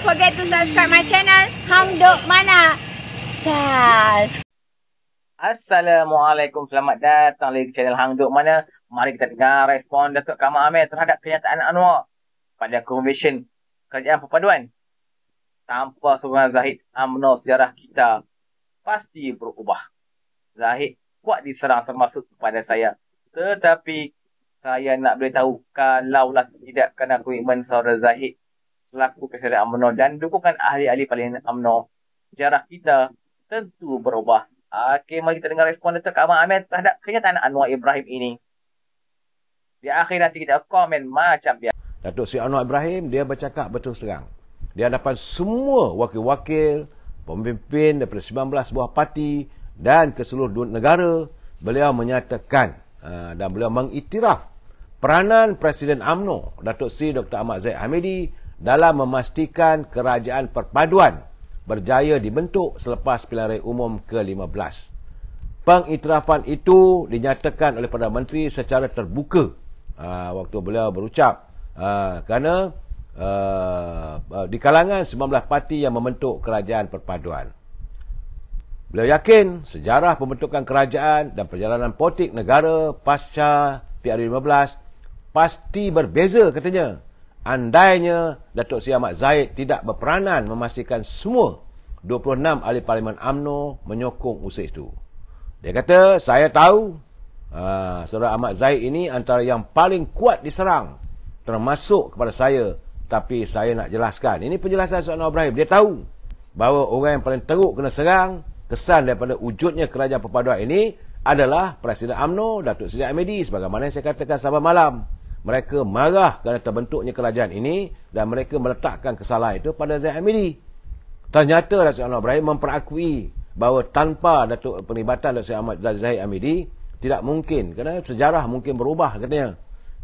don't forget to subscribe my channel Hamduk Mana Sas Assalamualaikum selamat datang lagi ke channel Hamduk Mana Mari kita dengar respon Datuk Kamal Amir terhadap kenyataan Anwar pada konvensyen kerajaan perpaduan tanpa sokongan Zahid UMNO sejarah kita pasti berubah Zahid kuat diserang termasuk kepada saya tetapi saya nak beritahu kalaulah tidak kena komitmen saudara Zahid selaku kesedaran UMNO dan dukungan ahli-ahli paling amno jarak kita tentu berubah. Okey, mari kita dengar respon Dato' Kak Abang Ahmed terhadap kenyataan Anwar Ibrahim ini. Di akhir nanti kita komen macam biasa. Dato' Si Anwar Ibrahim, dia bercakap betul serang. Dia hadapan semua wakil-wakil, pemimpin daripada 19 buah parti dan keseluruh negara, beliau menyatakan ha, dan beliau mengiktiraf peranan Presiden AMNO, Datuk Si Dr. Ahmad Zaid Hamidi dalam memastikan kerajaan perpaduan berjaya dibentuk selepas pilihan raya umum ke-15. Pengiktirafan itu dinyatakan oleh Perdana Menteri secara terbuka ha, waktu beliau berucap ha, kerana ha, di kalangan 19 parti yang membentuk kerajaan perpaduan. Beliau yakin sejarah pembentukan kerajaan dan perjalanan politik negara pasca PRU 15 pasti berbeza katanya Andainya Datuk Seri Ahmad Zaid tidak berperanan memastikan semua 26 ahli parlimen AMNO menyokong usaha itu. Dia kata, saya tahu uh, Saudara Ahmad Zaid ini antara yang paling kuat diserang termasuk kepada saya tapi saya nak jelaskan. Ini penjelasan Soekarno Ibrahim. Dia tahu bahawa orang yang paling teruk kena serang kesan daripada wujudnya kerajaan perpaduan ini adalah Presiden AMNO Datuk Seri Ahmadi sebagaimana saya katakan sabar malam mereka marah kerana terbentuknya kerajaan ini dan mereka meletakkan kesalahan itu pada Zaid Hamidi. Ternyata Datuk Anwar Ibrahim memperakui bahawa tanpa Datuk penglibatan Datuk Ahmad Zaid Hamidi tidak mungkin kerana sejarah mungkin berubah katanya.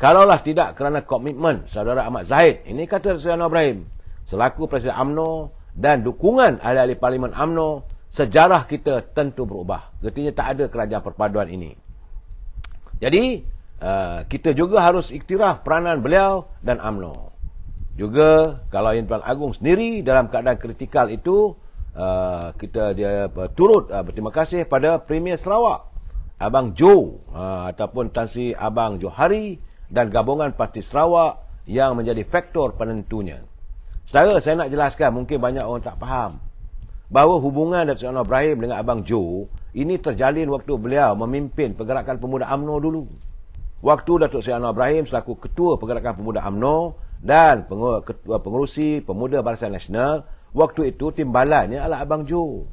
Kalaulah tidak kerana komitmen saudara Ahmad Zaid ini kata Datuk Anwar Ibrahim selaku Presiden AMNO dan dukungan ahli-ahli Parlimen AMNO sejarah kita tentu berubah. Ketinya tak ada kerajaan perpaduan ini. Jadi, Ah, kita juga harus iktiraf peranan beliau dan AMNO. Juga kalau Yang Tuan Agong sendiri dalam keadaan kritikal itu uh, kita dia uh, turut uh, berterima kasih pada Premier Sarawak Abang Joe uh, ataupun Tan Sri Abang Johari dan gabungan Parti Sarawak yang menjadi faktor penentunya. Setara saya nak jelaskan mungkin banyak orang tak faham bahawa hubungan Datuk Seri Ibrahim dengan Abang Joe ini terjalin waktu beliau memimpin pergerakan pemuda AMNO dulu. Waktu Datuk Seri Anwar Ibrahim selaku Ketua Pergerakan Pemuda AMNO dan Ketua Pengurusi Pemuda Barisan Nasional, waktu itu timbalannya adalah Abang Jo.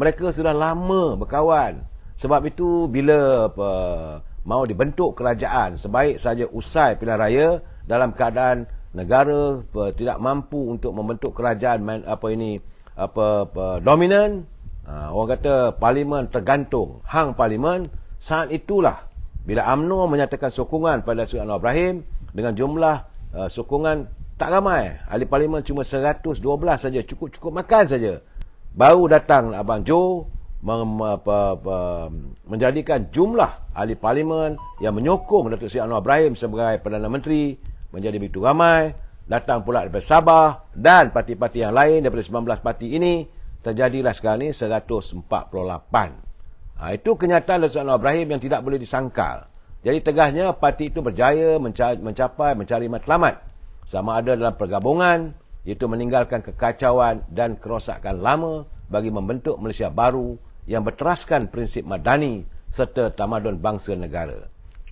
Mereka sudah lama berkawan. Sebab itu bila apa, mau dibentuk kerajaan sebaik saja usai pilihan raya dalam keadaan negara apa, tidak mampu untuk membentuk kerajaan main, apa ini apa, apa dominan uh, orang kata parlimen tergantung hang parlimen saat itulah bila AMNO menyatakan sokongan pada Sri Anwar Ibrahim dengan jumlah uh, sokongan tak ramai. Ahli Parlimen cuma 112 saja. Cukup-cukup makan saja. Baru datang Abang Joe menjadikan jumlah Ahli Parlimen yang menyokong Datuk Sri Anwar Ibrahim sebagai Perdana Menteri menjadi begitu ramai. Datang pula daripada Sabah dan parti-parti yang lain daripada 19 parti ini. Terjadilah sekarang ini 148. Ha, itu kenyataan Dato' Anwar Ibrahim yang tidak boleh disangkal. Jadi tegahnya parti itu berjaya menca- mencapai mencari matlamat. Sama ada dalam pergabungan, iaitu meninggalkan kekacauan dan kerosakan lama bagi membentuk Malaysia baru yang berteraskan prinsip madani serta tamadun bangsa negara.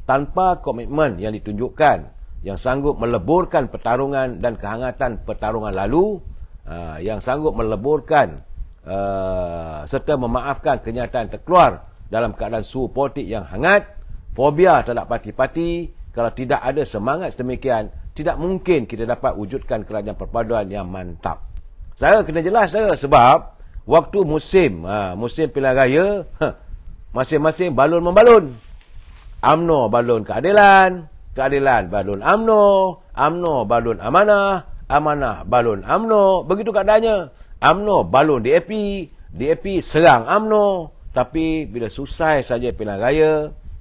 Tanpa komitmen yang ditunjukkan yang sanggup meleburkan pertarungan dan kehangatan pertarungan lalu, ha, yang sanggup meleburkan uh, serta memaafkan kenyataan terkeluar dalam keadaan suhu politik yang hangat, fobia terhadap parti-parti, kalau tidak ada semangat sedemikian, tidak mungkin kita dapat wujudkan kerajaan perpaduan yang mantap. Saya kena jelas saya sebab waktu musim, ha, musim pilihan raya, ha, masing-masing balun membalun. AMNO balun keadilan, keadilan balun AMNO, AMNO balun amanah, amanah balun AMNO, begitu keadaannya. Amno balon DAP, DAP serang Amno, Tapi bila susah saja pilihan raya,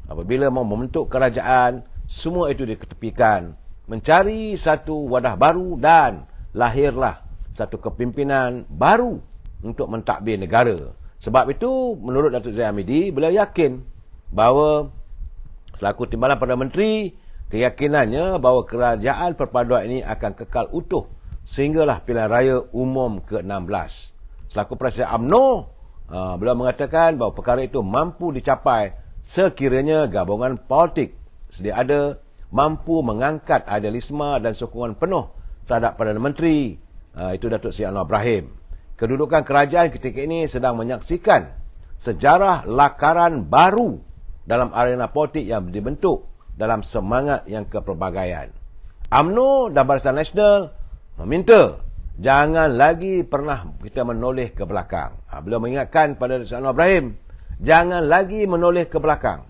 apabila mau membentuk kerajaan, semua itu diketepikan. Mencari satu wadah baru dan lahirlah satu kepimpinan baru untuk mentadbir negara. Sebab itu, menurut Datuk Zain Hamidi, beliau yakin bahawa selaku timbalan Perdana Menteri, keyakinannya bahawa kerajaan perpaduan ini akan kekal utuh sehinggalah pilihan raya umum ke-16. Selaku Presiden UMNO, uh, beliau mengatakan bahawa perkara itu mampu dicapai sekiranya gabungan politik sedia ada mampu mengangkat idealisme dan sokongan penuh terhadap Perdana Menteri uh, itu Datuk Seri Anwar Ibrahim. Kedudukan kerajaan ketika ini sedang menyaksikan sejarah lakaran baru dalam arena politik yang dibentuk dalam semangat yang keperbagaian. AMNO dan Barisan Nasional meminta jangan lagi pernah kita menoleh ke belakang. Ha, beliau mengingatkan pada Rasulullah Ibrahim, jangan lagi menoleh ke belakang.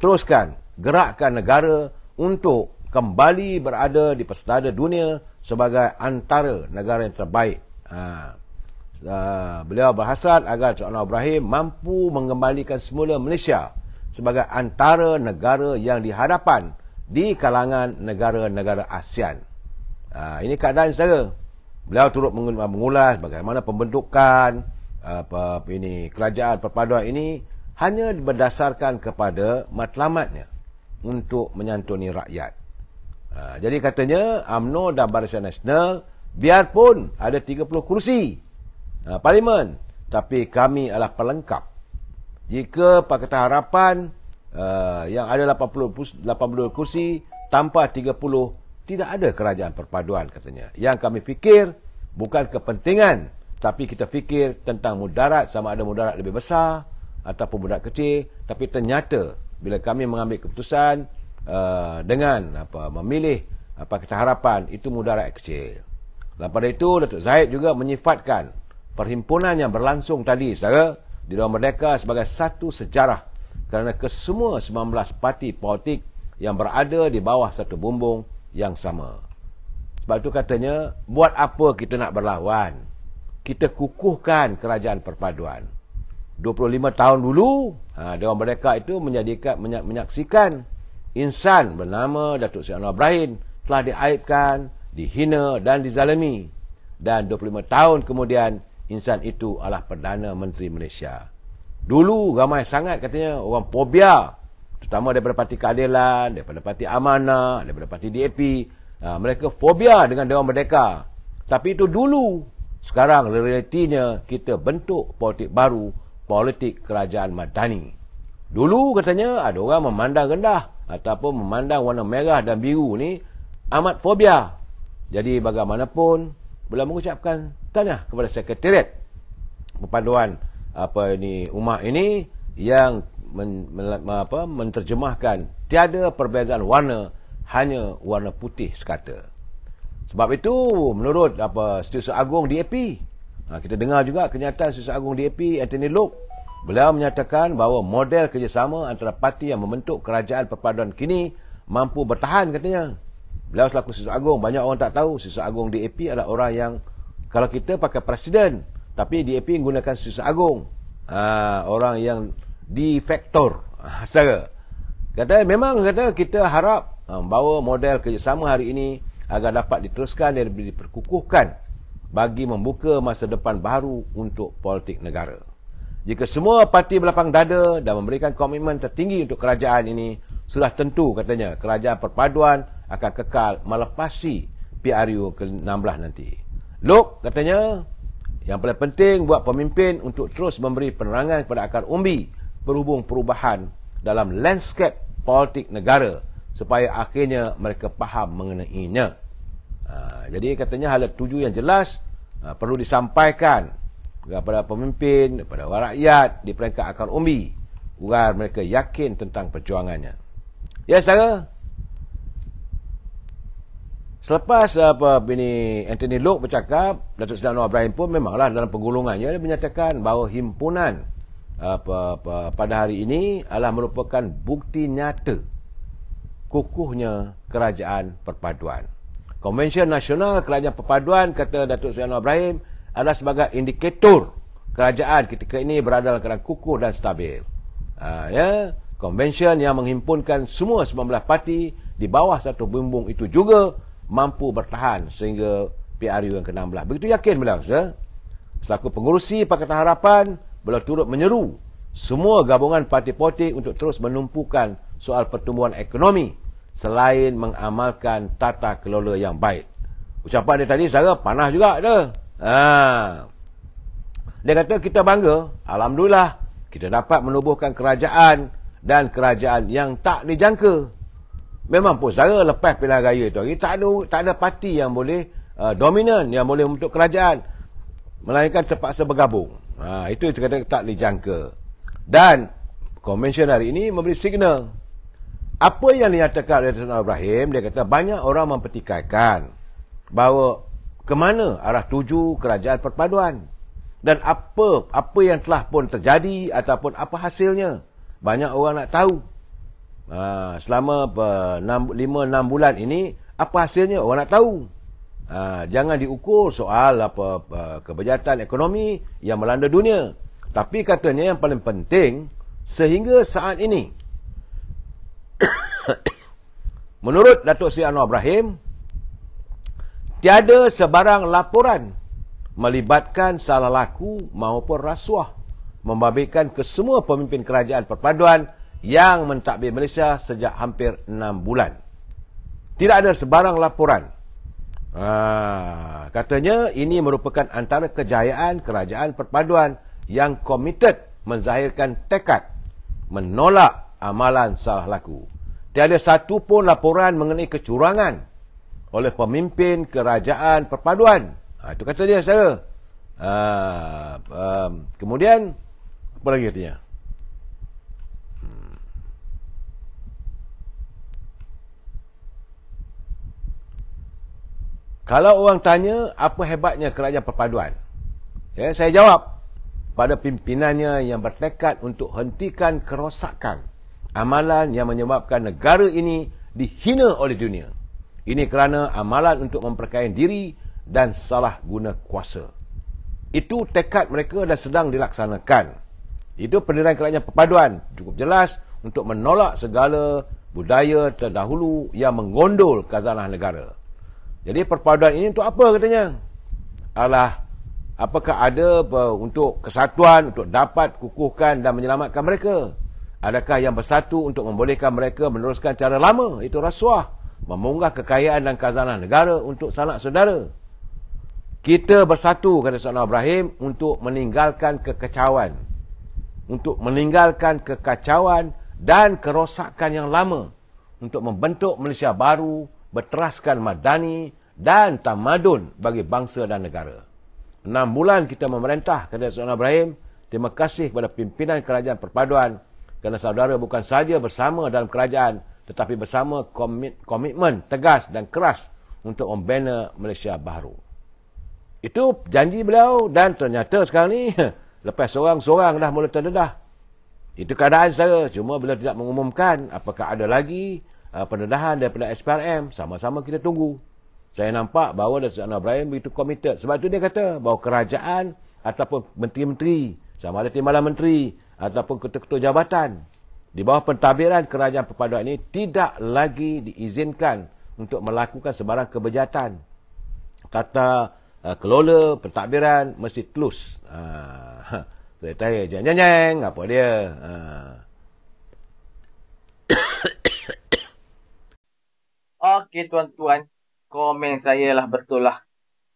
Teruskan, gerakkan negara untuk kembali berada di pestada dunia sebagai antara negara yang terbaik. Ha, ha, beliau berhasrat agar Rasulullah Ibrahim mampu mengembalikan semula Malaysia sebagai antara negara yang dihadapan di kalangan negara-negara ASEAN. Ha, ini keadaan saudara. Beliau turut mengulas bagaimana pembentukan ha, apa, apa ini kerajaan perpaduan ini hanya berdasarkan kepada matlamatnya untuk menyantuni rakyat. Ha, jadi katanya AMNO dan Barisan Nasional biarpun ada 30 kerusi ha, parlimen tapi kami adalah pelengkap. Jika Pakatan Harapan uh, yang ada 80, 82 kursi tanpa 30 tidak ada kerajaan perpaduan katanya. Yang kami fikir bukan kepentingan tapi kita fikir tentang mudarat sama ada mudarat lebih besar ataupun mudarat kecil tapi ternyata bila kami mengambil keputusan uh, dengan apa memilih apa kita harapan itu mudarat kecil. Lepas itu Datuk Zaid juga menyifatkan perhimpunan yang berlangsung tadi saudara di Dewan Merdeka sebagai satu sejarah kerana kesemua 19 parti politik yang berada di bawah satu bumbung yang sama. Sebab itu katanya, buat apa kita nak berlawan? Kita kukuhkan kerajaan perpaduan. 25 tahun dulu, ha, dewan mereka itu menjadikan menyaksikan insan bernama Datuk Seri Anwar Ibrahim telah diaibkan, dihina dan dizalimi. Dan 25 tahun kemudian, insan itu adalah Perdana Menteri Malaysia. Dulu ramai sangat katanya orang fobia terutama daripada parti keadilan, daripada parti amanah, daripada parti DAP. Ha, mereka fobia dengan Dewan Merdeka. Tapi itu dulu. Sekarang realitinya kita bentuk politik baru, politik kerajaan madani. Dulu katanya ada orang memandang rendah ataupun memandang warna merah dan biru ni amat fobia. Jadi bagaimanapun boleh mengucapkan tanya kepada sekretariat perpaduan apa ini umat ini yang men, men, men, apa, menterjemahkan tiada perbezaan warna hanya warna putih sekata. Sebab itu menurut apa Setiausaha Agung DAP ha, kita dengar juga kenyataan Setiausaha Agung DAP Anthony Lok beliau menyatakan bahawa model kerjasama antara parti yang membentuk kerajaan perpaduan kini mampu bertahan katanya. Beliau selaku Setiausaha Agung banyak orang tak tahu Setiausaha Agung DAP adalah orang yang kalau kita pakai presiden tapi DAP menggunakan Setiausaha Agung. Ha, orang yang defector ah, saudara kata memang kata kita harap ah, bawa model kerjasama hari ini agar dapat diteruskan dan diperkukuhkan bagi membuka masa depan baru untuk politik negara jika semua parti berlapang dada dan memberikan komitmen tertinggi untuk kerajaan ini sudah tentu katanya kerajaan perpaduan akan kekal melepasi PRU ke-16 nanti look katanya yang paling penting buat pemimpin untuk terus memberi penerangan kepada akar umbi berhubung perubahan dalam landscape politik negara supaya akhirnya mereka faham mengenainya. Ha, jadi katanya hal tuju yang jelas ha, perlu disampaikan kepada pemimpin, kepada rakyat di peringkat akar umbi agar mereka yakin tentang perjuangannya. Ya, saudara. Selepas eh, apa bini Anthony Lok bercakap, Datuk Seri Anwar Ibrahim pun memanglah dalam penggulungannya dia menyatakan bahawa himpunan Ah, pada hari ini adalah merupakan bukti nyata kukuhnya kerajaan perpaduan. Konvensyen Nasional Kerajaan Perpaduan kata Datuk Anwar Ibrahim adalah sebagai indikator kerajaan ketika ini berada dalam keadaan kukuh dan stabil. Uh, ya, konvensyen yang menghimpunkan semua 19 parti di bawah satu bumbung itu juga mampu bertahan sehingga PRU yang ke-16. Begitu yakin beliau, ya? selaku pengurusi Pakatan Harapan, beliau turut menyeru semua gabungan parti politik untuk terus menumpukan soal pertumbuhan ekonomi selain mengamalkan tata kelola yang baik. Ucapan dia tadi saya panah juga dia. Ha. Dia kata kita bangga, alhamdulillah kita dapat menubuhkan kerajaan dan kerajaan yang tak dijangka. Memang pun saya lepas pilihan raya tu, kita tak ada tak ada parti yang boleh uh, dominan yang boleh membentuk kerajaan melainkan terpaksa bergabung. Ha, itu yang terkata tak dijangka. Dan konvensyen hari ini memberi signal. Apa yang dinyatakan oleh Tuan Ibrahim, dia kata banyak orang mempertikaikan bahawa kemana arah tuju kerajaan perpaduan. Dan apa apa yang telah pun terjadi ataupun apa hasilnya. Banyak orang nak tahu. Ha, selama 5-6 eh, bulan ini, apa hasilnya orang nak tahu. Uh, jangan diukur soal apa uh, kebajatan ekonomi yang melanda dunia. Tapi katanya yang paling penting sehingga saat ini. Menurut Datuk Seri Anwar Ibrahim, tiada sebarang laporan melibatkan salah laku maupun rasuah membabitkan kesemua pemimpin kerajaan perpaduan yang mentadbir Malaysia sejak hampir enam bulan. Tidak ada sebarang laporan Ha, katanya ini merupakan antara kejayaan kerajaan perpaduan yang komited menzahirkan tekad menolak amalan salah laku. Tiada satu pun laporan mengenai kecurangan oleh pemimpin kerajaan perpaduan. Ha, itu kata dia saya. Ha, um, kemudian apa lagi katanya? Kalau orang tanya apa hebatnya kerajaan perpaduan? Ya, saya jawab pada pimpinannya yang bertekad untuk hentikan kerosakan amalan yang menyebabkan negara ini dihina oleh dunia. Ini kerana amalan untuk memperkaya diri dan salah guna kuasa. Itu tekad mereka dan sedang dilaksanakan. Itu pendirian kerajaan perpaduan cukup jelas untuk menolak segala budaya terdahulu yang menggondol kazanah negara. Jadi perpaduan ini untuk apa katanya? Alah, apakah ada untuk kesatuan, untuk dapat kukuhkan dan menyelamatkan mereka? Adakah yang bersatu untuk membolehkan mereka meneruskan cara lama, itu rasuah, memunggah kekayaan dan kazanah negara untuk sanak saudara? Kita bersatu, kata Sultan Ibrahim, untuk meninggalkan kekecauan. Untuk meninggalkan kekacauan dan kerosakan yang lama. Untuk membentuk Malaysia baru, berteraskan madani dan tamadun bagi bangsa dan negara. Enam bulan kita memerintah kerajaan Sultan Ibrahim. Terima kasih kepada pimpinan kerajaan perpaduan kerana saudara bukan saja bersama dalam kerajaan tetapi bersama komit komitmen tegas dan keras untuk membina Malaysia baru. Itu janji beliau dan ternyata sekarang ni lepas seorang-seorang dah mula terdedah. Itu keadaan saya cuma beliau tidak mengumumkan apakah ada lagi uh, pendedahan daripada SPRM sama-sama kita tunggu saya nampak bahawa Datuk Anwar Ibrahim begitu committed sebab itu dia kata bahawa kerajaan ataupun menteri-menteri sama ada timbalan menteri ataupun ketua-ketua jabatan di bawah pentadbiran kerajaan perpaduan ini tidak lagi diizinkan untuk melakukan sebarang kebejatan kata uh, kelola pentadbiran mesti terus. uh, ah, saya tanya jeng jeng apa dia uh, Okey tuan-tuan, komen saya lah betul lah.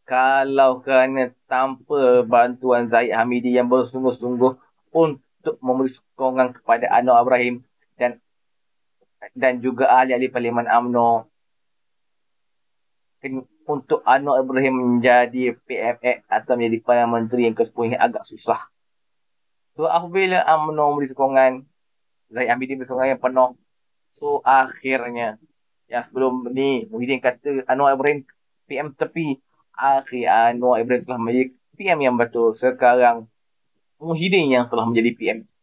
Kalau kerana tanpa bantuan Zaid Hamidi yang bersungguh-sungguh untuk memberi sokongan kepada Anwar Ibrahim dan dan juga ahli-ahli Parlimen UMNO untuk Anwar Ibrahim menjadi PMX atau menjadi Perdana Menteri yang ke-10 agak susah. So apabila UMNO memberi sokongan, Zaid Hamidi bersokongan yang penuh, so akhirnya yang sebelum ni Muhyiddin kata Anwar Ibrahim PM tepi akhir Anwar Ibrahim telah menjadi PM yang betul sekarang Muhyiddin yang telah menjadi PMP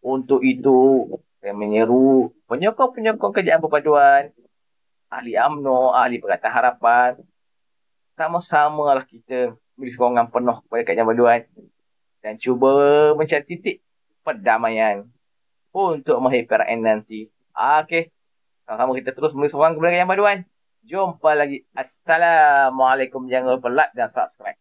untuk itu saya menyeru penyokong-penyokong kerajaan perpaduan ahli amno ahli perkata Harapan sama sama lah kita beri sokongan penuh kepada kerajaan perpaduan dan cuba mencari titik perdamaian untuk mahir PRN nanti. Okey. Sama-sama kita terus mulai seorang kembali yang baruan. Jumpa lagi. Assalamualaikum. Jangan lupa like dan subscribe.